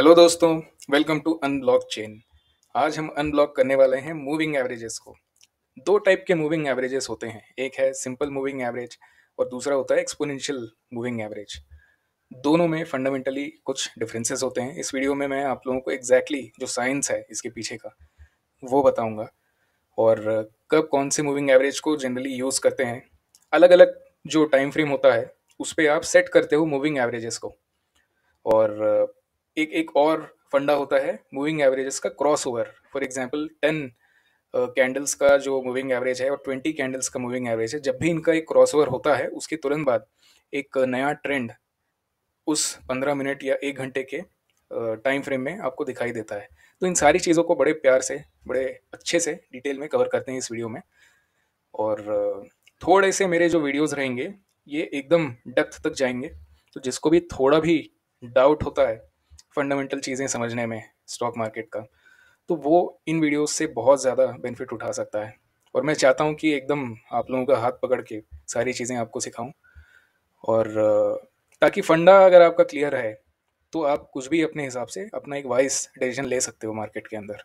hello दोस्तों welcome to unblock chain आज हम अनब्लॉक करने वाले हैं मूविंग एवरेजेस को दो टाइप के मूविंग एवरेजेस होते हैं एक है सिंपल मूविंग एवरेज और दूसरा होता है एक्सपोनेंशियल मूविंग एवरेज दोनों में फंडामेंटली कुछ डिफरेंसेस होते हैं इस वीडियो में मैं आप लोगों को एग्जैक्टली exactly जो साइंस है इसके पीछे का वो बताऊँगा और कब कौन से मूविंग एवरेज को जनरली यूज़ करते हैं अलग अलग जो टाइम फ्रेम होता है उस पर आप सेट करते हो मूविंग एवरेजेस को और एक एक और फंडा होता है मूविंग एवरेजेस का cross over for example ten candles का जो मूविंग एवरेज है और ट्वेंटी कैंडल्स का मूविंग एवरेज है जब भी इनका एक क्रॉस ओवर होता है उसके तुरंत बाद एक नया ट्रेंड उस पंद्रह मिनट या एक घंटे के टाइम uh, फ्रेम में आपको दिखाई देता है तो इन सारी चीज़ों को बड़े प्यार से बड़े अच्छे से डिटेल में कवर करते हैं इस वीडियो में और uh, थोड़े से मेरे जो वीडियोस रहेंगे ये एकदम डेप्थ तक जाएंगे तो जिसको भी थोड़ा भी डाउट होता है फंडामेंटल चीज़ें समझने में स्टॉक मार्केट का तो वो इन वीडियोस से बहुत ज़्यादा बेनिफिट उठा सकता है और मैं चाहता हूँ कि एकदम आप लोगों का हाथ पकड़ के सारी चीज़ें आपको सिखाऊँ और ताकि फंडा अगर आपका क्लियर है तो आप कुछ भी अपने हिसाब से अपना एक वाइस डिसीजन ले सकते हो मार्केट के अंदर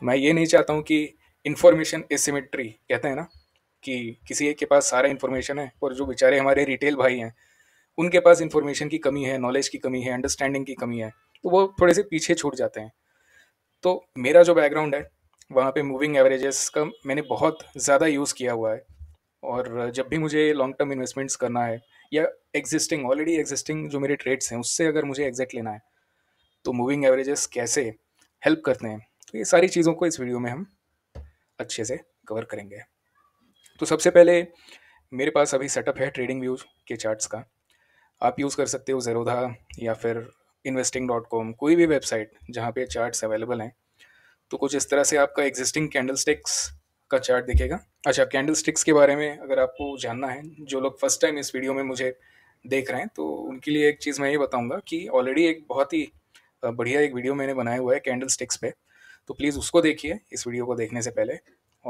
तो मैं ये नहीं चाहता हूँ कि इन्फॉर्मेशन एसिमेट्री कहते हैं ना कि किसी एक के पास सारा इन्फॉर्मेशन है और जो बेचारे हमारे रिटेल भाई हैं उनके पास इन्फॉर्मेशन की कमी है नॉलेज की कमी है अंडरस्टैंडिंग की कमी है तो वो थोड़े से पीछे छूट जाते हैं तो मेरा जो बैकग्राउंड है वहाँ पे मूविंग एवरेजेस का मैंने बहुत ज़्यादा यूज़ किया हुआ है और जब भी मुझे लॉन्ग टर्म इन्वेस्टमेंट्स करना है या एग्जिस्टिंग ऑलरेडी एग्जिस्टिंग जो मेरे ट्रेड्स हैं उससे अगर मुझे एग्जैक्ट लेना है तो मूविंग एवरेजेस कैसे हेल्प करते हैं तो ये सारी चीज़ों को इस वीडियो में हम अच्छे से कवर करेंगे तो सबसे पहले मेरे पास अभी सेटअप है ट्रेडिंग व्यूज के चार्ट्स का आप यूज़ कर सकते हो जेरोधा या फिर इन्वेस्टिंग डॉट कॉम कोई भी वेबसाइट जहाँ पे चार्ट अवेलेबल हैं तो कुछ इस तरह से आपका एग्जिस्टिंग कैंडल स्टिक्स का चार्ट दिखेगा अच्छा कैंडल स्टिक्स के बारे में अगर आपको जानना है जो लोग फर्स्ट टाइम इस वीडियो में मुझे देख रहे हैं तो उनके लिए एक चीज़ मैं ये बताऊँगा कि ऑलरेडी एक बहुत ही बढ़िया एक वीडियो मैंने बनाया हुआ है कैंडल स्टिक्स पे तो प्लीज़ उसको देखिए इस वीडियो को देखने से पहले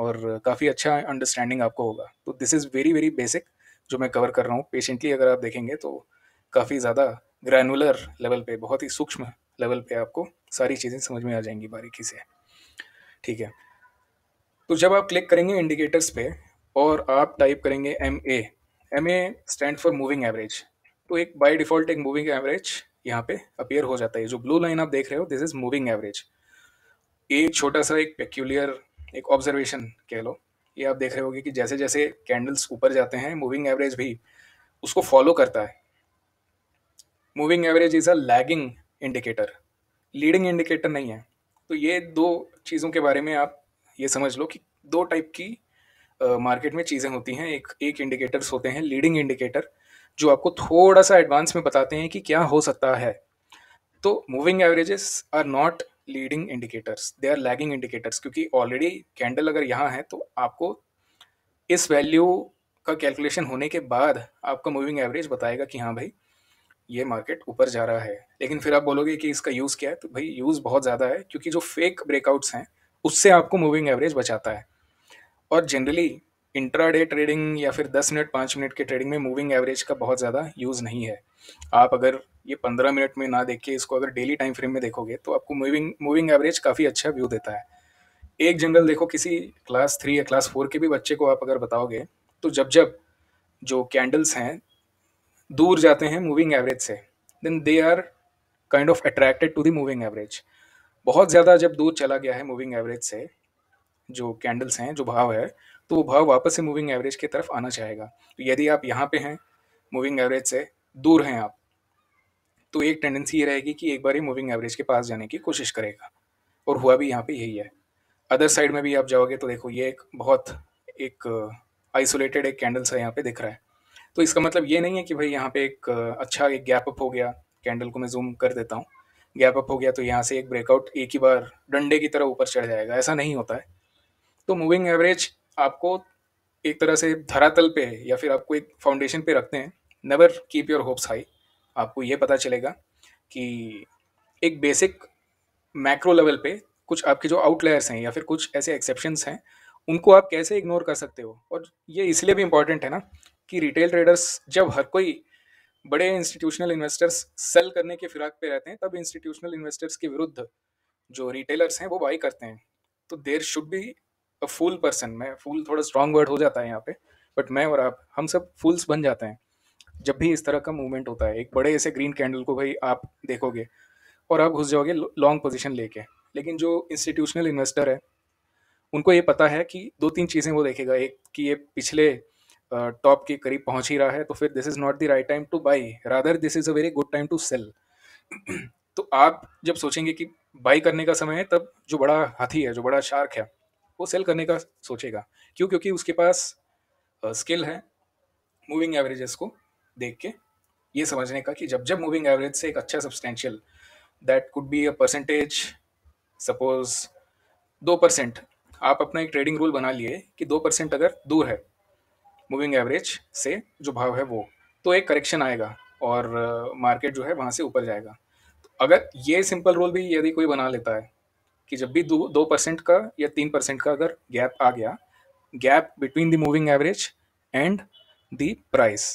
और काफ़ी अच्छा अंडरस्टैंडिंग आपको होगा तो this is very very basic जो मैं कवर कर रहा हूँ पेशेंटली अगर आप देखेंगे तो काफ़ी ज़्यादा ग्रैनुलर लेवल पे बहुत ही सूक्ष्म लेवल पे आपको सारी चीज़ें समझ में आ जाएंगी बारीकी से ठीक है तो जब आप क्लिक करेंगे इंडिकेटर्स पे और आप टाइप करेंगे M A M A stand for moving average तो एक बाई डिफ़ॉल्ट एक मूविंग एवरेज यहाँ पे अपेयर हो जाता है जो ब्लू लाइन आप देख रहे हो दिस इज़ मूविंग एवरेज एक छोटा सा एक पेक्यूलियर एक ऑब्जर्वेशन कह लो ये आप देख रहे होगे कि जैसे जैसे कैंडल्स ऊपर जाते हैं मूविंग एवरेज भी उसको फॉलो करता है moving average is a lagging indicator leading indicator नहीं है तो ये दो चीज़ों के बारे में आप ये समझ लो कि दो टाइप की मार्केट uh, में चीज़ें होती हैं एक एक इंडिकेटर्स होते हैं लीडिंग इंडिकेटर जो आपको थोड़ा सा एडवांस में बताते हैं कि क्या हो सकता है तो moving averages are not leading indicators they are lagging indicators क्योंकि ऑलरेडी कैंडल अगर यहाँ है तो आपको इस वैल्यू का कैलकुलेशन होने के बाद आपका मूविंग एवरेज बताएगा कि हाँ भाई ये मार्केट ऊपर जा रहा है लेकिन फिर आप बोलोगे कि इसका यूज़ क्या है तो भाई यूज़ बहुत ज़्यादा है क्योंकि जो फेक ब्रेकआउट्स हैं उससे आपको मूविंग एवरेज बचाता है और जनरली इंट्राडे ट्रेडिंग या फिर दस मिनट पाँच मिनट के ट्रेडिंग में मूविंग एवरेज का बहुत ज़्यादा यूज़ नहीं है आप अगर ये पंद्रह मिनट में ना देख के इसको अगर डेली टाइम फ्रेम में देखोगे तो आपको मूविंग मूविंग एवरेज काफ़ी अच्छा व्यू देता है एक जनरल देखो किसी क्लास थ्री या क्लास फोर के भी बच्चे को आप अगर बताओगे तो जब जब जो कैंडल्स हैं दूर जाते हैं मूविंग एवरेज से then they are kind of attracted to the moving average बहुत ज़्यादा जब दूर चला गया है मूविंग एवरेज से जो कैंडल्स हैं जो भाव है तो वो भाव वापस से मूविंग एवरेज की तरफ आना चाहेगा तो यदि आप यहाँ पे हैं मूविंग एवरेज से दूर हैं आप तो एक टेंडेंसी ये रहेगी कि एक बार ही मूविंग एवरेज के पास जाने की कोशिश करेगा और हुआ भी यहाँ पे यही है अदर साइड में भी आप जाओगे तो देखो ये एक बहुत एक आइसोलेटेड uh, एक कैंडल्स है यहाँ पे दिख रहा है तो इसका मतलब ये नहीं है कि भाई यहाँ पे एक अच्छा एक गैप अप हो गया कैंडल को मैं जूम कर देता हूँ गैप अप हो गया तो यहाँ से एक ब्रेकआउट एक ही बार डंडे की तरह ऊपर चढ़ जाएगा ऐसा नहीं होता है तो मूविंग एवरेज आपको एक तरह से धरातल पे या फिर आपको एक फाउंडेशन पे रखते हैं never keep your hopes high आपको ये पता चलेगा कि एक बेसिक मैक्रो लेवल पे कुछ आपके जो आउटलेयर्स हैं या फिर कुछ ऐसे एक्सेप्शन हैं उनको आप कैसे इग्नोर कर सकते हो और ये इसलिए भी इम्पॉर्टेंट है ना कि रिटेल ट्रेडर्स जब हर कोई बड़े इंस्टीट्यूशनल इन्वेस्टर्स सेल करने के फिराक पे रहते हैं तब इंस्टीट्यूशनल इन्वेस्टर्स के विरुद्ध जो रिटेलर्स हैं वो बाई करते हैं तो there should be a fool person मैं फूल थोड़ा स्ट्रॉन्ग वर्ड हो जाता है यहाँ पे बट मैं और आप हम सब फूल्स बन जाते हैं जब भी इस तरह का मूवमेंट होता है एक बड़े ऐसे ग्रीन कैंडल को भाई आप देखोगे और आप घुस जाओगे लॉन्ग पोजिशन लेके लेकिन जो इंस्टीट्यूशनल इन्वेस्टर है उनको ये पता है कि दो तीन चीज़ें वो देखेगा एक कि ये पिछले टॉप के करीब पहुंच ही रहा है तो फिर this is not the right time to buy rather this is a very good time to sell तो आप जब सोचेंगे कि बाई करने का समय है तब जो बड़ा हाथी है जो बड़ा शार्क है वो सेल करने का सोचेगा क्यों क्योंकि उसके पास स्किल है मूविंग एवरेजेस को देख के ये समझने का कि जब जब मूविंग एवरेज से एक अच्छा substantial that could be a percentage suppose दो परसेंट आप अपना एक ट्रेडिंग रूल बना लिए कि दो परसेंट अगर दूर है मूविंग एवरेज से जो भाव है वो तो एक करेक्शन आएगा और मार्केट uh, जो है वहाँ से ऊपर जाएगा तो अगर ये सिंपल रूल भी यदि कोई बना लेता है कि जब भी दो दो परसेंट का या तीन परसेंट का अगर गैप आ गया gap between the moving average and the price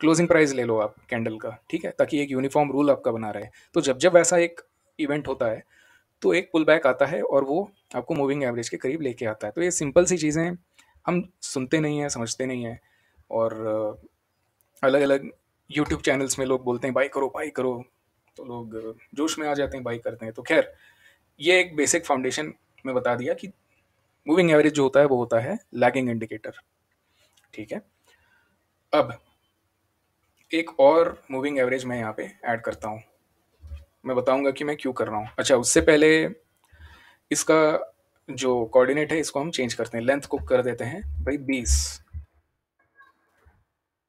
closing price ले लो आप कैंडल का ठीक है ताकि एक यूनिफॉर्म रूल आपका बना रहे तो जब जब वैसा एक इवेंट होता है तो एक पुल बैक आता है और वो आपको मूविंग एवरेज के करीब लेके आता है तो ये सिंपल सी चीज़ें हैं हम सुनते नहीं हैं समझते नहीं हैं और अलग अलग यूट्यूब चैनल्स में लोग बोलते हैं बाई करो बाई करो तो लोग जोश में आ जाते हैं बाई करते हैं तो खैर ये एक बेसिक फाउंडेशन में बता दिया कि मूविंग एवरेज जो होता है वो होता है लैगिंग इंडिकेटर ठीक है अब एक और मूविंग एवरेज मैं यहाँ पे ऐड करता हूँ मैं बताऊँगा कि मैं क्यों कर रहा हूँ अच्छा उससे पहले इसका जो कोऑर्डिनेट है इसको हम चेंज करते हैं लेंथ को कर देते हैं भाई बीस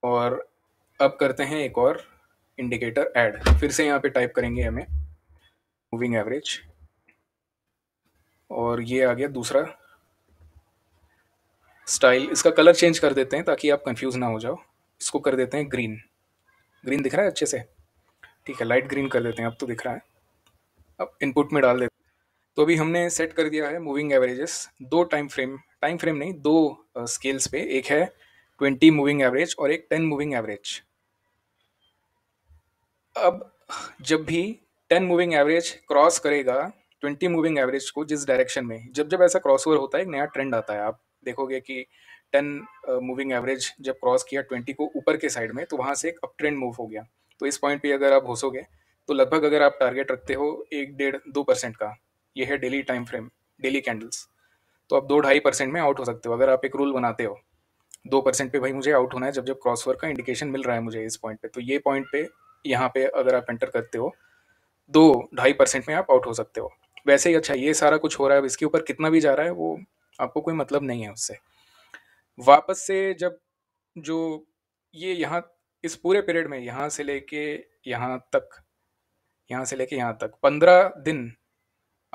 और अब करते हैं एक और इंडिकेटर ऐड फिर से यहाँ पे टाइप करेंगे हमें मूविंग एवरेज और ये आ गया दूसरा स्टाइल इसका कलर चेंज कर देते हैं ताकि आप कंफ्यूज ना हो जाओ इसको कर देते हैं ग्रीन ग्रीन दिख रहा है अच्छे से ठीक है लाइट ग्रीन कर देते हैं अब तो दिख रहा है अब इनपुट में डाल देते तो अभी हमने सेट कर दिया है मूविंग एवरेजेस दो टाइम फ्रेम टाइम फ्रेम नहीं दो स्केल्स uh, पे एक है ट्वेंटी मूविंग एवरेज और एक टेन मूविंग एवरेज अब जब भी टेन मूविंग एवरेज क्रॉस करेगा ट्वेंटी मूविंग एवरेज को जिस डायरेक्शन में जब जब ऐसा क्रॉसओवर होता है एक नया ट्रेंड आता है आप देखोगे कि टेन मूविंग एवरेज जब क्रॉस किया ट्वेंटी को ऊपर के साइड में तो वहाँ से एक अप ट्रेंड मूव हो गया तो इस पॉइंट पे अगर आप घुसोगे तो लगभग अगर आप टारगेट रखते हो एक डेढ़ दो परसेंट का ये है daily time frame daily candles तो आप दो ढाई परसेंट में आउट हो सकते हो अगर आप एक रूल बनाते हो दो परसेंट पे भाई मुझे आउट होना है जब जब क्रॉसवर का इंडिकेशन मिल रहा है मुझे इस पॉइंट पे तो ये पॉइंट पे यहाँ पे अगर आप एंटर करते हो दो ढाई परसेंट में आप आउट हो सकते हो वैसे ही अच्छा ये सारा कुछ हो रहा है अब इसके ऊपर कितना भी जा रहा है वो आपको कोई मतलब नहीं है उससे वापस से जब जो ये यहाँ इस पूरे पीरियड में यहाँ से लेके यहाँ तक यहाँ से लेके यहाँ तक पंद्रह दिन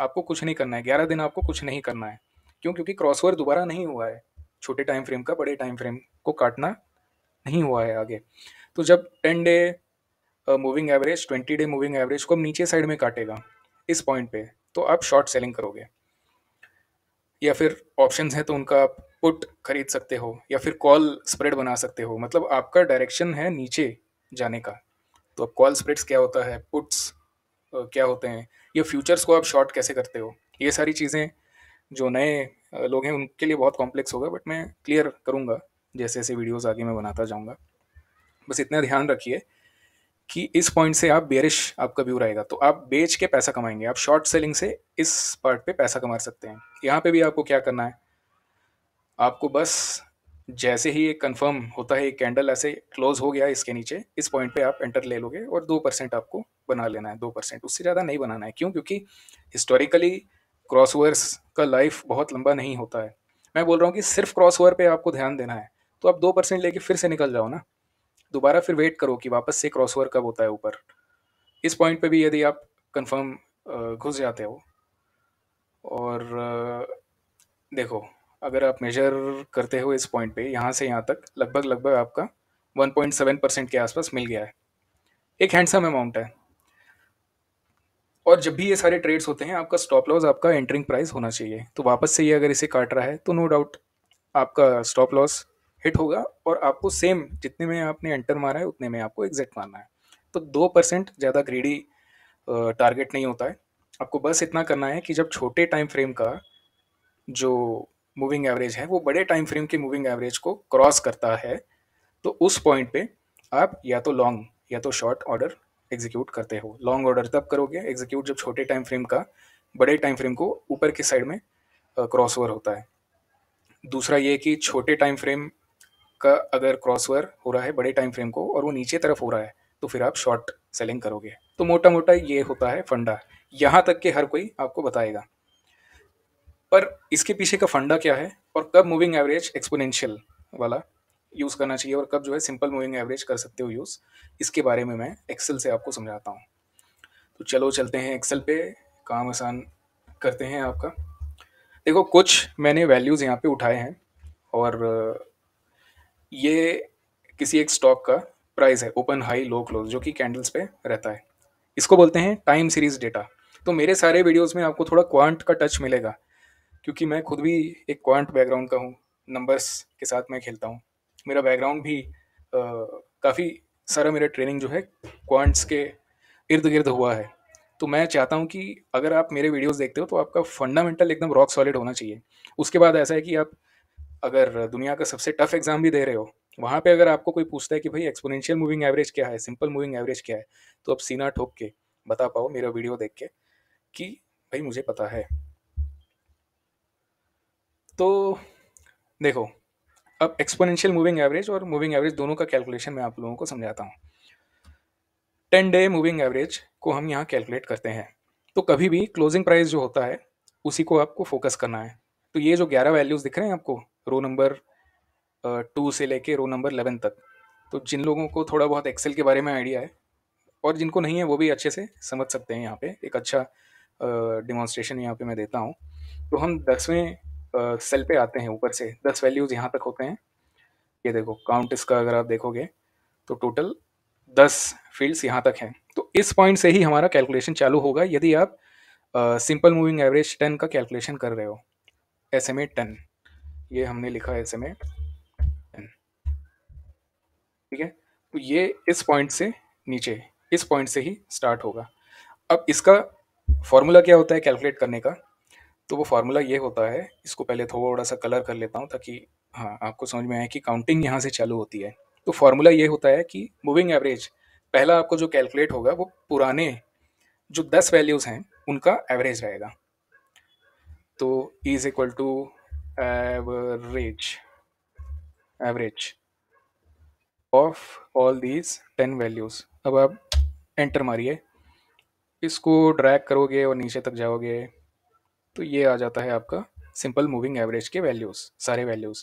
आपको कुछ नहीं करना है ग्यारह दिन आपको कुछ नहीं करना है क्यों क्योंकि ओवर दोबारा नहीं हुआ है छोटे टाइम फ्रेम का बड़े टाइम फ्रेम को काटना नहीं हुआ है आगे तो जब ten day moving average twenty day moving average को नीचे साइड में काटेगा इस पॉइंट पे तो आप शॉर्ट सेलिंग करोगे या फिर ऑप्शंस हैं तो उनका आप पुट खरीद सकते हो या फिर कॉल स्प्रेड बना सकते हो मतलब आपका डायरेक्शन है नीचे जाने का तो अब कॉल स्प्रेड्स क्या होता है पुट्स क्या होते हैं या फ्यूचर्स को आप शॉर्ट कैसे करते हो ये सारी चीज़ें जो नए लोग हैं उनके लिए बहुत कॉम्प्लेक्स होगा बट मैं क्लियर करूँगा जैसे जैसे वीडियोस आगे मैं बनाता जाऊँगा बस इतना ध्यान रखिए कि इस पॉइंट से आप बेरिश आपका व्यू रहेगा तो आप बेच के पैसा कमाएंगे आप शॉर्ट सेलिंग से इस पार्ट पे पैसा कमा सकते हैं यहाँ पे भी आपको क्या करना है आपको बस जैसे ही ये कंफर्म होता है कैंडल ऐसे क्लोज हो गया इसके नीचे इस पॉइंट पे आप एंटर ले लोगे और दो परसेंट आपको बना लेना है दो परसेंट उससे ज़्यादा नहीं बनाना है क्यों क्योंकि हिस्टोरिकली क्रॉसओवर्स का लाइफ बहुत लंबा नहीं होता है मैं बोल रहा हूँ कि सिर्फ क्रॉसओवर पे आपको ध्यान देना है तो आप दो परसेंट लेके फिर से निकल जाओ ना दोबारा फिर वेट करो कि वापस से क्रॉसओवर कब होता है ऊपर इस पॉइंट पे भी यदि आप कंफर्म घुस जाते हो और देखो अगर आप मेजर करते हो इस पॉइंट पे यहाँ से यहाँ तक लगभग लगभग आपका 1.7 परसेंट के आसपास मिल गया है एक हैंडसम अमाउंट है और जब भी ये सारे ट्रेड्स होते हैं आपका स्टॉप लॉस आपका एंटरिंग प्राइस होना चाहिए तो वापस से ये अगर इसे काट रहा है तो नो डाउट आपका स्टॉप लॉस हिट होगा और आपको सेम जितने में आपने एंटर मारा है उतने में आपको एग्जिट मारना है तो दो परसेंट ज़्यादा ग्रीडी टारगेट नहीं होता है आपको बस इतना करना है कि जब छोटे टाइम फ्रेम का जो मूविंग एवरेज है वो बड़े टाइम फ्रेम के मूविंग एवरेज को क्रॉस करता है तो उस पॉइंट पे आप या तो लॉन्ग या तो शॉर्ट ऑर्डर एग्जीक्यूट करते हो लॉन्ग ऑर्डर तब करोगे एग्जीक्यूट जब छोटे टाइम फ्रेम का बड़े टाइम फ्रेम को ऊपर के साइड में क्रॉस ओवर होता है दूसरा ये कि छोटे टाइम फ्रेम का अगर क्रॉस ओवर हो रहा है बड़े टाइम फ्रेम को और वो नीचे तरफ हो रहा है तो फिर आप शॉर्ट सेलिंग करोगे तो मोटा मोटा ये होता है फंडा यहाँ तक के हर कोई आपको बताएगा पर इसके पीछे का फंडा क्या है और कब मूविंग एवरेज एक्सपोनेंशियल वाला यूज़ करना चाहिए और कब जो है सिंपल मूविंग एवरेज कर सकते हो यूज़ इसके बारे में मैं एक्सेल से आपको समझाता हूँ तो चलो चलते हैं एक्सेल पे काम आसान करते हैं आपका देखो कुछ मैंने वैल्यूज़ यहाँ पे उठाए हैं और ये किसी एक स्टॉक का प्राइस है ओपन हाई लो क्लोज जो कि कैंडल्स पे रहता है इसको बोलते हैं टाइम सीरीज़ डेटा तो मेरे सारे वीडियोस में आपको थोड़ा क्वांट का टच मिलेगा क्योंकि मैं खुद भी एक क्वांट बैकग्राउंड का हूँ नंबर्स के साथ मैं खेलता हूँ मेरा बैकग्राउंड भी काफ़ी सारा मेरा ट्रेनिंग जो है क्वांट्स के इर्द गिर्द हुआ है तो मैं चाहता हूँ कि अगर आप मेरे वीडियोस देखते हो तो आपका फंडामेंटल एकदम रॉक सॉलिड होना चाहिए उसके बाद ऐसा है कि आप अगर दुनिया का सबसे टफ एग्जाम भी दे रहे हो वहाँ पे अगर आपको कोई पूछता है कि भाई एक्सपोनेंशियल मूविंग एवरेज क्या है सिंपल मूविंग एवरेज क्या है तो आप सीना ठोक के बता पाओ मेरा वीडियो देख के कि भाई मुझे पता है तो देखो अब एक्सपोनेंशियल मूविंग एवरेज और मूविंग एवरेज दोनों का कैलकुलेशन मैं आप लोगों को समझाता हूँ टेन डे मूविंग एवरेज को हम यहाँ कैलकुलेट करते हैं तो कभी भी क्लोजिंग प्राइस जो होता है उसी को आपको फोकस करना है तो ये जो ग्यारह वैल्यूज़ दिख रहे हैं आपको रो नंबर टू से लेके रो नंबर इलेवन तक तो जिन लोगों को थोड़ा बहुत एक्सेल के बारे में आइडिया है और जिनको नहीं है वो भी अच्छे से समझ सकते हैं यहाँ पे एक अच्छा डिमॉन्स्ट्रेशन यहाँ पे मैं देता हूँ तो हम दसवें सेल पे आते हैं ऊपर से दस वैल्यूज़ यहाँ तक होते हैं ये देखो काउंट इसका अगर आप देखोगे तो टोटल दस फील्ड्स यहाँ तक हैं तो इस पॉइंट से ही हमारा कैलकुलेशन चालू होगा यदि आप सिंपल मूविंग एवरेज टेन का कैलकुलेशन कर रहे हो एस एम ए ये हमने लिखा है एस एम ए ठीक है तो ये इस पॉइंट से नीचे इस पॉइंट से ही स्टार्ट होगा अब इसका फॉर्मूला क्या होता है कैलकुलेट करने का तो वो फार्मूला ये होता है इसको पहले थोड़ा सा कलर कर लेता हूँ ताकि हाँ आपको समझ में आए कि काउंटिंग यहाँ से चालू होती है तो फार्मूला ये होता है कि मूविंग एवरेज पहला आपको जो कैलकुलेट होगा वो पुराने जो दस वैल्यूज़ हैं उनका एवरेज रहेगा तो is equal to average average of all these ten values अब आप एंटर मारिए इसको ड्रैग करोगे और नीचे तक जाओगे तो ये आ जाता है आपका सिंपल मूविंग एवरेज के वैल्यूज़ सारे वैल्यूज़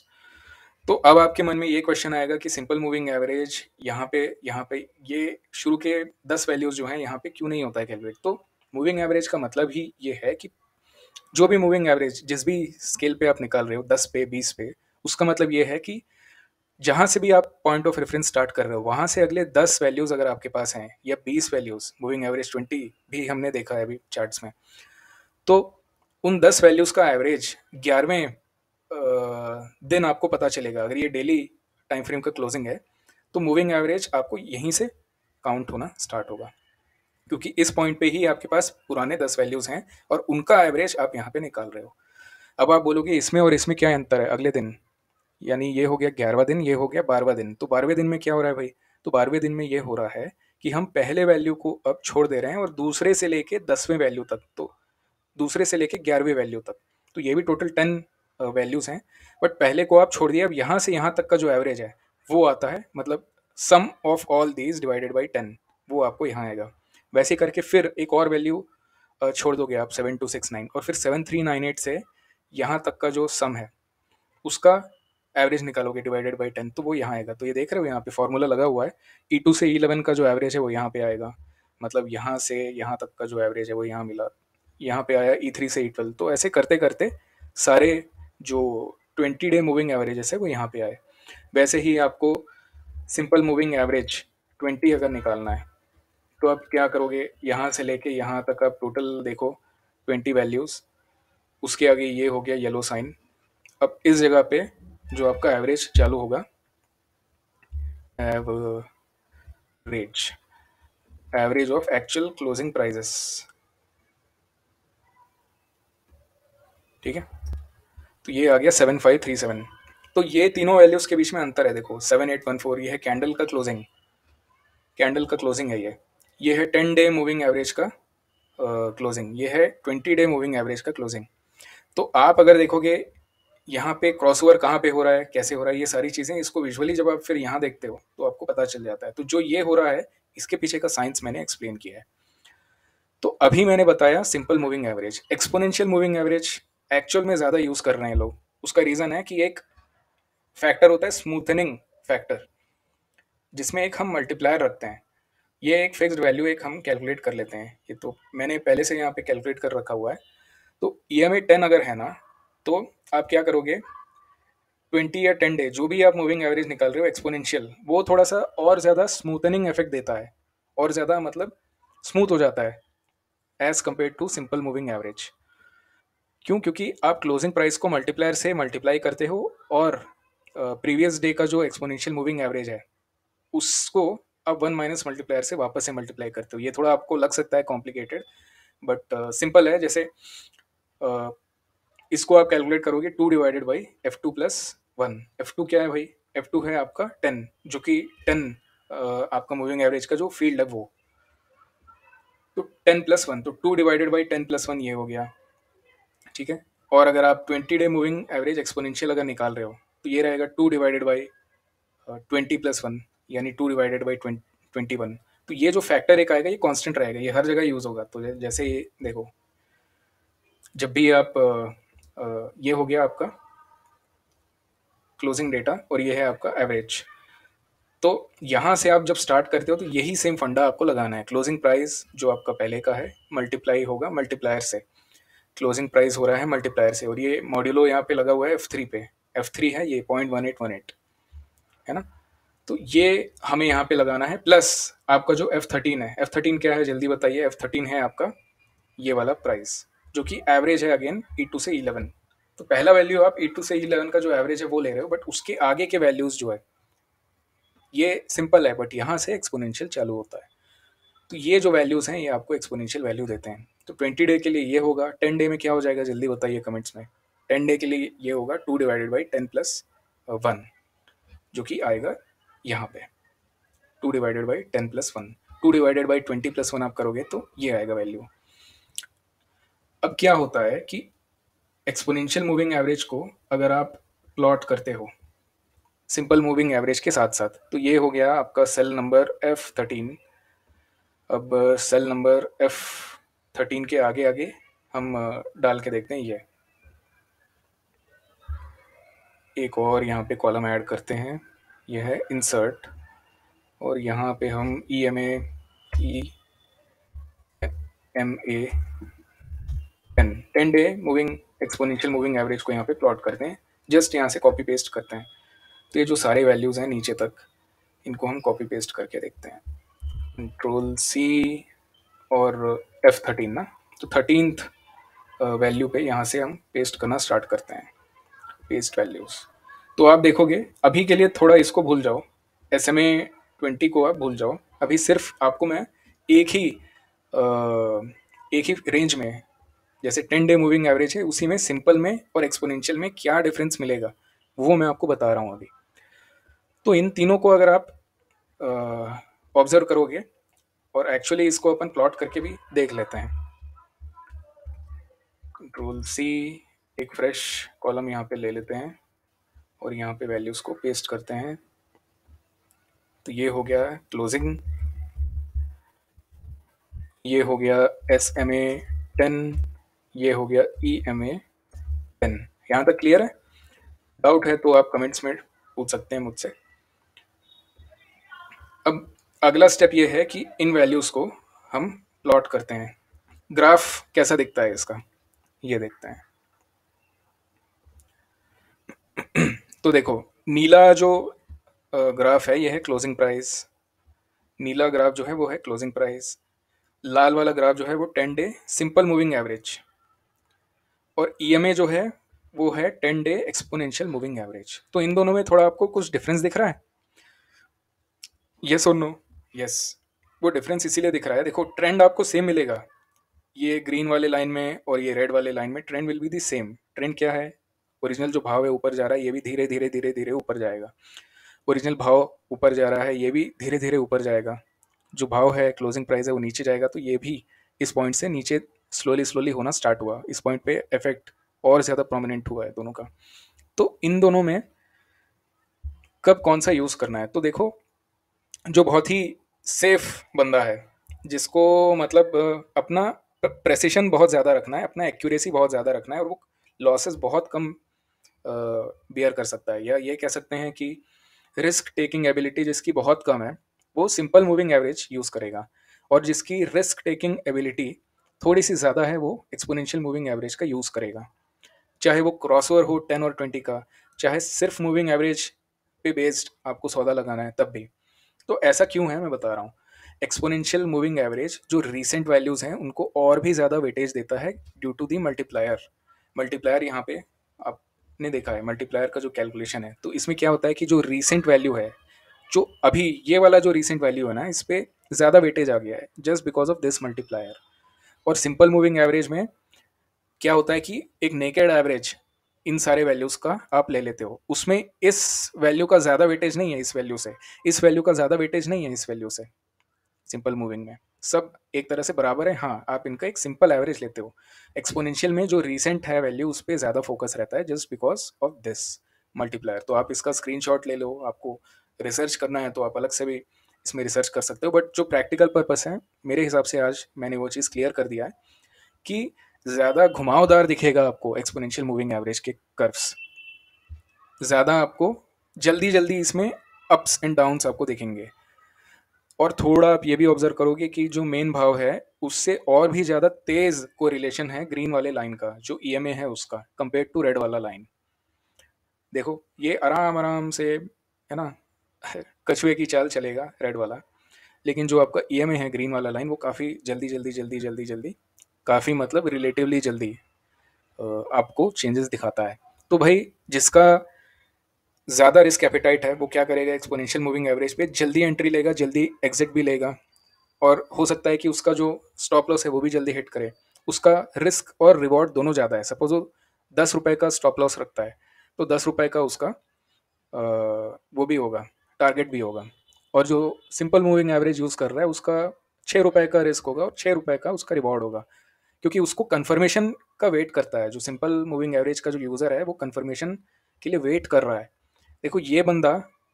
तो अब आपके मन में ये क्वेश्चन आएगा कि सिंपल मूविंग एवरेज यहाँ पे यहाँ पे ये शुरू के दस वैल्यूज़ जो हैं यहाँ पे क्यों नहीं होता है कैलकुलेट तो मूविंग एवरेज का मतलब ही ये है कि जो भी मूविंग एवरेज जिस भी स्केल पे आप निकाल रहे हो दस पे बीस पे उसका मतलब ये है कि जहाँ से भी आप पॉइंट ऑफ रेफरेंस स्टार्ट कर रहे हो वहाँ से अगले दस वैल्यूज़ अगर आपके पास हैं या बीस वैल्यूज़ मूविंग एवरेज ट्वेंटी भी हमने देखा है अभी चार्ट्स में तो उन दस वैल्यूज का एवरेज ग्यारहवें दिन आपको पता चलेगा अगर ये डेली टाइम फ्रेम का क्लोजिंग है तो मूविंग एवरेज आपको यहीं से काउंट होना स्टार्ट होगा क्योंकि इस पॉइंट पे ही आपके पास पुराने दस वैल्यूज़ हैं और उनका एवरेज आप यहाँ पे निकाल रहे हो अब आप बोलोगे इसमें और इसमें क्या अंतर है अगले दिन यानी ये हो गया ग्यारहवा दिन ये हो गया बारहवा दिन तो बारहवें दिन में क्या हो रहा है भाई तो बारहवें दिन में ये हो रहा है कि हम पहले वैल्यू को अब छोड़ दे रहे हैं और दूसरे से लेके दसवें वैल्यू तक तो दूसरे से लेके ग्यारहवीं वैल्यू तक तो ये भी टोटल टेन वैल्यूज़ हैं बट पहले को आप छोड़ दिए अब यहाँ से यहाँ तक का जो एवरेज है वो आता है मतलब sum of all these divided by ten वो आपको यहाँ आएगा वैसे करके फिर एक और वैल्यू छोड़ दोगे आप सेवन टू सिक्स नाइन और फिर सेवन थ्री नाइन एट से यहाँ तक का जो सम है उसका एवरेज निकालोगे डिवाइडेड बाई टेन तो वो यहाँ आएगा तो ये देख रहे हो यहाँ पे फॉर्मूला लगा हुआ है ई e टू से ई e इलेवन का जो एवरेज है वो यहाँ पे आएगा मतलब यहाँ से यहाँ तक का जो एवरेज है वो यहाँ मिला यहाँ पे आया ई e थ्री से ई e ट्वेल्व तो ऐसे करते करते सारे जो ट्वेंटी डे मूविंग एवरेजेस है वो यहाँ पे आए वैसे ही आपको सिंपल मूविंग एवरेज ट्वेंटी अगर निकालना है तो आप क्या करोगे यहाँ से लेके यहाँ तक आप टोटल देखो ट्वेंटी वैल्यूज़ उसके आगे ये हो गया येलो साइन अब इस जगह पे जो आपका एवरेज चालू होगा average average of actual closing prices ठीक है तो ये आ गया सेवन फाइव थ्री सेवन तो ये तीनों वैल्यूज़ के बीच में अंतर है देखो सेवन एट वन फोर ये है कैंडल का क्लोजिंग कैंडल का क्लोजिंग है ये ये है टेन डे मूविंग एवरेज का क्लोजिंग uh, ये है ट्वेंटी डे मूविंग एवरेज का क्लोजिंग तो आप अगर देखोगे यहाँ पे क्रॉस ओवर कहाँ पे हो रहा है कैसे हो रहा है ये सारी चीज़ें इसको विजुअली जब आप फिर यहाँ देखते हो तो आपको पता चल जाता है तो जो ये हो रहा है इसके पीछे का साइंस मैंने एक्सप्लेन किया है तो अभी मैंने बताया simple moving average exponential moving average actual में ज़्यादा यूज़ कर रहे हैं लोग उसका रीज़न है कि एक फैक्टर होता है स्मूथनिंग फैक्टर जिसमें एक हम मल्टीप्लायर रखते हैं ये एक फिक्स्ड वैल्यू एक हम कैलकुलेट कर लेते हैं ये तो मैंने पहले से यहाँ पे कैलकुलेट कर रखा हुआ है तो ई एम ए टेन अगर है ना तो आप क्या करोगे ट्वेंटी या टेन डे जो भी आप मूविंग एवरेज निकाल रहे हो एक्सपोनेंशियल वो थोड़ा सा और ज़्यादा स्मूथनिंग इफेक्ट देता है और ज़्यादा मतलब स्मूथ हो जाता है as compared to simple moving average क्यों क्योंकि आप क्लोजिंग प्राइस को मल्टीप्लायर से मल्टीप्लाई करते हो और प्रीवियस डे का जो एक्सपोनेंशियल मूविंग एवरेज है उसको आप वन माइनस मल्टीप्लायर से वापस से मल्टीप्लाई करते हो ये थोड़ा आपको लग सकता है कॉम्प्लिकेटेड बट सिंपल है जैसे uh, इसको आप कैलकुलेट करोगे two divided by F two plus one F two क्या है भाई एफ टू है आपका टेन जो कि टेन uh, आपका मूविंग एवरेज का जो फील्ड है वो तो टेन प्लस वन तो two divided by ten plus one ये हो गया ठीक है और अगर आप twenty day moving average exponential अगर निकाल रहे हो तो ये रहेगा two divided by twenty plus one यानी two divided by twenty one तो ये जो फैक्टर एक आएगा ये कांस्टेंट रहेगा ये हर जगह यूज़ होगा तो जैसे ये देखो जब भी आप आ, ये हो गया आपका क्लोजिंग डेटा और ये है आपका एवरेज तो यहाँ से आप जब स्टार्ट करते हो तो यही सेम फंडा आपको लगाना है क्लोजिंग प्राइस जो आपका पहले का है मल्टीप्लाई होगा मल्टीप्लायर से क्लोजिंग प्राइस हो रहा है मल्टीप्लायर से और ये मॉड्यूलो यहाँ पे लगा हुआ है एफ थ्री पे एफ थ्री है ये point one eight one eight है ना तो ये हमें यहाँ पे लगाना है प्लस आपका जो एफ थर्टीन है एफ थर्टीन क्या है जल्दी बताइए एफ थर्टीन है आपका ये वाला प्राइस जो कि एवरेज है अगेन ई टू से इलेवन तो पहला वैल्यू आप ई e टू से इलेवन का जो एवरेज है वो ले रहे हो बट उसके आगे के वैल्यूज़ जो है ये सिंपल है बट यहाँ से एक्सपोनेंशियल चालू होता है तो ये जो वैल्यूज़ हैं ये आपको एक्सपोनेंशियल वैल्यू देते हैं तो ट्वेंटी डे के लिए ये होगा टेन डे में क्या हो जाएगा जल्दी बताइए कमेंट्स में टेन डे के लिए ये होगा two divided by ten plus one जो कि आएगा यहाँ पे two divided by ten plus one two divided by twenty plus one आप करोगे तो ये आएगा वैल्यू अब क्या होता है कि एक्सपोनेंशियल मूविंग एवरेज को अगर आप प्लॉट करते हो सिंपल मूविंग एवरेज के साथ साथ तो ये हो गया आपका सेल नंबर एफ थर्टीन अब सेल नंबर एफ थर्टीन के आगे आगे हम डाल के देखते हैं ये एक और यहाँ पे कॉलम ऐड करते हैं यह है इंसर्ट और यहाँ पे हम E M M A ten ten day moving exponential moving average को यहाँ पे प्लॉट करते हैं जस्ट यहाँ से कॉपी पेस्ट करते हैं तो ये जो सारे वैल्यूज़ हैं नीचे तक इनको हम कॉपी पेस्ट करके देखते हैं कंट्रोल सी और एफ थर्टीन ना तो थर्टीनथ वैल्यू uh, पे यहाँ से हम पेस्ट करना स्टार्ट करते हैं पेस्ट वैल्यूज़ तो आप देखोगे अभी के लिए थोड़ा इसको भूल जाओ एस एम ए ट्वेंटी को आप भूल जाओ अभी सिर्फ आपको मैं एक ही uh, एक ही रेंज में जैसे टेन डे मूविंग एवरेज है उसी में सिंपल में और एक्सपोनेंशियल में क्या डिफरेंस मिलेगा वो मैं आपको बता रहा हूँ अभी तो इन तीनों को अगर आप uh, ऑब्जर्व करोगे और एक्चुअली इसको अपन प्लॉट करके भी देख लेते हैं कंट्रोल सी एक फ्रेश कॉलम यहाँ पे ले लेते हैं और यहाँ पे वैल्यूज़ को पेस्ट करते हैं तो ये हो गया क्लोजिंग ये हो गया एस एम ए टेन ये हो गया ई एम ए टेन यहाँ तक क्लियर है डाउट है तो आप कमेंट्स में पूछ सकते हैं मुझसे अब अगला स्टेप ये है कि इन वैल्यूज़ को हम प्लॉट करते हैं ग्राफ कैसा दिखता है इसका ये देखते हैं तो देखो नीला जो ग्राफ है ये है क्लोजिंग प्राइस नीला ग्राफ जो है वो है क्लोजिंग प्राइस लाल वाला ग्राफ जो है वो ten day simple moving average और ईएमए e जो है वो है ten day exponential moving average तो इन दोनों में थोड़ा आपको कुछ डिफरेंस दिख रहा है ये सुनो यस वो डिफरेंस इसीलिए दिख रहा है देखो ट्रेंड आपको सेम मिलेगा ये ग्रीन वाले लाइन में और ये रेड वाले लाइन में trend will be the same trend क्या है ओरिजिनल जो भाव है ऊपर जा रहा है ये भी धीरे धीरे धीरे धीरे ऊपर जाएगा ओरिजिनल भाव ऊपर जा रहा है ये भी धीरे धीरे ऊपर जाएगा जो भाव है क्लोजिंग प्राइस है वो नीचे जाएगा तो ये भी इस पॉइंट से नीचे स्लोली स्लोली होना स्टार्ट हुआ इस पॉइंट पे इफेक्ट और ज़्यादा प्रोमिनेंट हुआ है दोनों का तो इन दोनों में कब कौन सा यूज़ करना है तो देखो जो बहुत ही सेफ बंदा है जिसको मतलब अपना प्रेसिशन बहुत ज़्यादा रखना है अपना एक्यूरेसी बहुत ज़्यादा रखना है और वो लॉसेस बहुत कम बियर कर सकता है या ये कह सकते हैं कि रिस्क टेकिंग एबिलिटी जिसकी बहुत कम है वो सिंपल मूविंग एवरेज यूज़ करेगा और जिसकी रिस्क टेकिंग एबिलिटी थोड़ी सी ज़्यादा है वो एक्सपोनेंशियल मूविंग एवरेज का यूज़ करेगा चाहे वो क्रॉसओवर हो टेन और ट्वेंटी का चाहे सिर्फ मूविंग एवरेज पे बेस्ड आपको सौदा लगाना है तब भी तो ऐसा क्यों है मैं बता रहा हूँ एक्सपोनेंशियल मूविंग एवरेज जो रिसेंट वैल्यूज़ हैं उनको और भी ज़्यादा वेटेज देता है due to the multiplier multiplier यहाँ पे आपने देखा है मल्टीप्लायर का जो कैलकुलेशन है तो इसमें क्या होता है कि जो रिसेंट वैल्यू है जो अभी ये वाला जो रिसेंट वैल्यू है ना इस पर ज़्यादा वेटेज आ गया है just because of this multiplier और सिंपल मूविंग एवरेज में क्या होता है कि एक नेकेड एवरेज इन सारे वैल्यूज़ का आप ले लेते हो उसमें इस वैल्यू का ज़्यादा वेटेज नहीं है इस वैल्यू से इस वैल्यू का ज़्यादा वेटेज नहीं है इस वैल्यू से सिंपल मूविंग में सब एक तरह से बराबर है हाँ आप इनका एक सिंपल एवरेज लेते हो एक्सपोनेंशियल में जो रिसेंट है वैल्यू उस पर ज़्यादा फोकस रहता है just because of this multiplier तो आप इसका स्क्रीन ले लो आपको रिसर्च करना है तो आप अलग से भी इसमें रिसर्च कर सकते हो बट जो प्रैक्टिकल पर्पस है मेरे हिसाब से आज मैंने वो चीज़ क्लियर कर दिया है कि ज़्यादा घुमावदार दिखेगा आपको एक्सपोनेंशियल मूविंग एवरेज के कर्व्स ज़्यादा आपको जल्दी जल्दी इसमें अप्स एंड डाउन्स आपको दिखेंगे और थोड़ा आप ये भी ऑब्जर्व करोगे कि जो मेन भाव है उससे और भी ज़्यादा तेज़ को रिलेशन है ग्रीन वाले लाइन का जो ई है उसका कंपेयर टू रेड वाला लाइन देखो ये आराम आराम से है ना कछुए की चाल चलेगा रेड वाला लेकिन जो आपका ई है ग्रीन वाला लाइन वो काफ़ी जल्दी जल्दी जल्दी जल्दी जल्दी काफ़ी मतलब रिलेटिवली जल्दी आपको चेंजेस दिखाता है तो भाई जिसका ज़्यादा रिस्क एपेटाइट है वो क्या करेगा एक्सपोनेंशियल मूविंग एवरेज पे जल्दी एंट्री लेगा जल्दी एग्जिट भी लेगा और हो सकता है कि उसका जो स्टॉप लॉस है वो भी जल्दी हिट करे उसका रिस्क और रिवॉर्ड दोनों ज़्यादा है सपोज वो दस रुपये का स्टॉप लॉस रखता है तो दस रुपये का उसका आ, वो भी होगा टारगेट भी होगा और जो सिंपल मूविंग एवरेज यूज़ कर रहा है उसका छः रुपये का रिस्क होगा और छः रुपये का उसका रिवॉर्ड होगा क्योंकि उसको कन्फर्मेशन का वेट करता है जो सिंपल मूविंग एवरेज का जो यूज़र है वो कन्फर्मेशन के लिए वेट कर रहा है देखो ये बंदा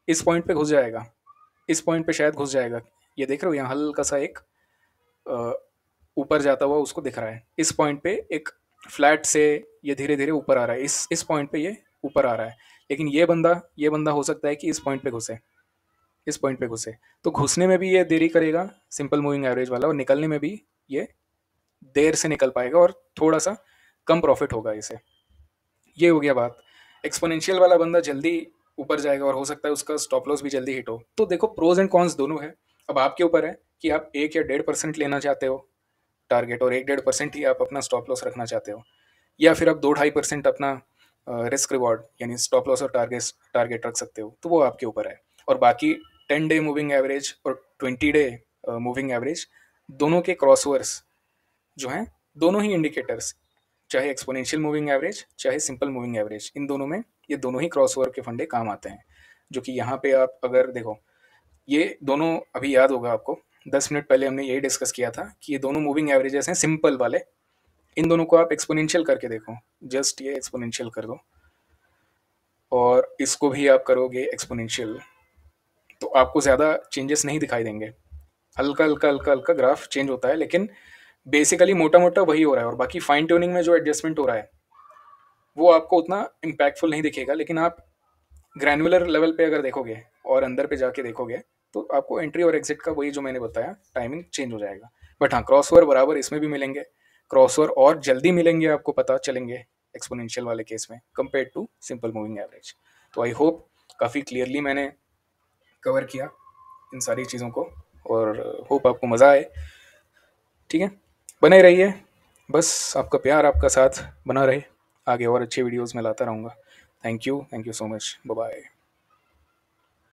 इस पॉइंट पे घुस जाएगा इस पॉइंट पे शायद घुस जाएगा ये देख रहे हो यहाँ हल्का सा एक ऊपर जाता हुआ उसको दिख रहा है इस पॉइंट पे एक फ्लैट से ये धीरे धीरे ऊपर आ रहा है इस इस पॉइंट पे ये ऊपर आ रहा है लेकिन ये बंदा ये बंदा हो सकता है कि इस पॉइंट पे घुसे इस पॉइंट पे घुसे तो घुसने में भी ये देरी करेगा सिंपल मूविंग एवरेज वाला और निकलने में भी ये देर से निकल पाएगा और थोड़ा सा कम प्रॉफिट होगा इसे ये हो गया बात एक्सपोनेंशियल वाला बंदा जल्दी ऊपर जाएगा और हो सकता है उसका स्टॉप लॉस भी जल्दी हिट हो तो देखो प्रोज एंड कॉन्स दोनों है अब आपके ऊपर है कि आप एक या डेढ़ परसेंट लेना चाहते हो टारगेट और एक डेढ़ परसेंट ही आप अपना स्टॉप लॉस रखना चाहते हो या फिर आप दो ढाई परसेंट अपना रिस्क रिवॉर्ड यानी स्टॉप लॉस और टारगेट टारगेट रख सकते हो तो वो आपके ऊपर है और बाकी टेन डे मूविंग एवरेज और ट्वेंटी डे मूविंग एवरेज दोनों के क्रॉसवर्स जो हैं दोनों ही इंडिकेटर्स चाहे एक्सपोनेंशियल मूविंग एवरेज चाहे सिंपल मूविंग एवरेज इन दोनों में ये दोनों ही क्रॉस ओवर के फंडे काम आते हैं जो कि यहाँ पे आप अगर देखो ये दोनों अभी याद होगा आपको दस मिनट पहले हमने यही डिस्कस किया था कि ये दोनों मूविंग एवरेजेस हैं सिंपल वाले इन दोनों को आप एक्सपोनेंशियल करके देखो जस्ट ये एक्सपोनेंशियल कर दो और इसको भी आप करोगे एक्सपोनेंशियल तो आपको ज़्यादा चेंजेस नहीं दिखाई देंगे हल्का हल्का हल्का हल्का ग्राफ चेंज होता है लेकिन बेसिकली मोटा मोटा वही हो रहा है और बाकी फाइन ट्यूनिंग में जो एडजस्टमेंट हो रहा है वो आपको उतना इम्पैक्टफुल नहीं दिखेगा लेकिन आप ग्रैनुलर लेवल पे अगर देखोगे और अंदर पे जाके देखोगे तो आपको एंट्री और एग्जिट का वही जो मैंने बताया टाइमिंग चेंज हो जाएगा बट हाँ क्रॉस ओवर बराबर इसमें भी मिलेंगे क्रॉस ओवर और जल्दी मिलेंगे आपको पता चलेंगे एक्सपोनेंशियल वाले केस में compare to simple moving average तो आई होप काफ़ी क्लियरली मैंने कवर किया इन सारी चीज़ों को और होप आपको मज़ा आए ठीक है बने रहिए बस आपका प्यार आपका साथ बना रहे आगे और अच्छे वीडियोज़ में लाता रहूँगा thank you thank you so much bye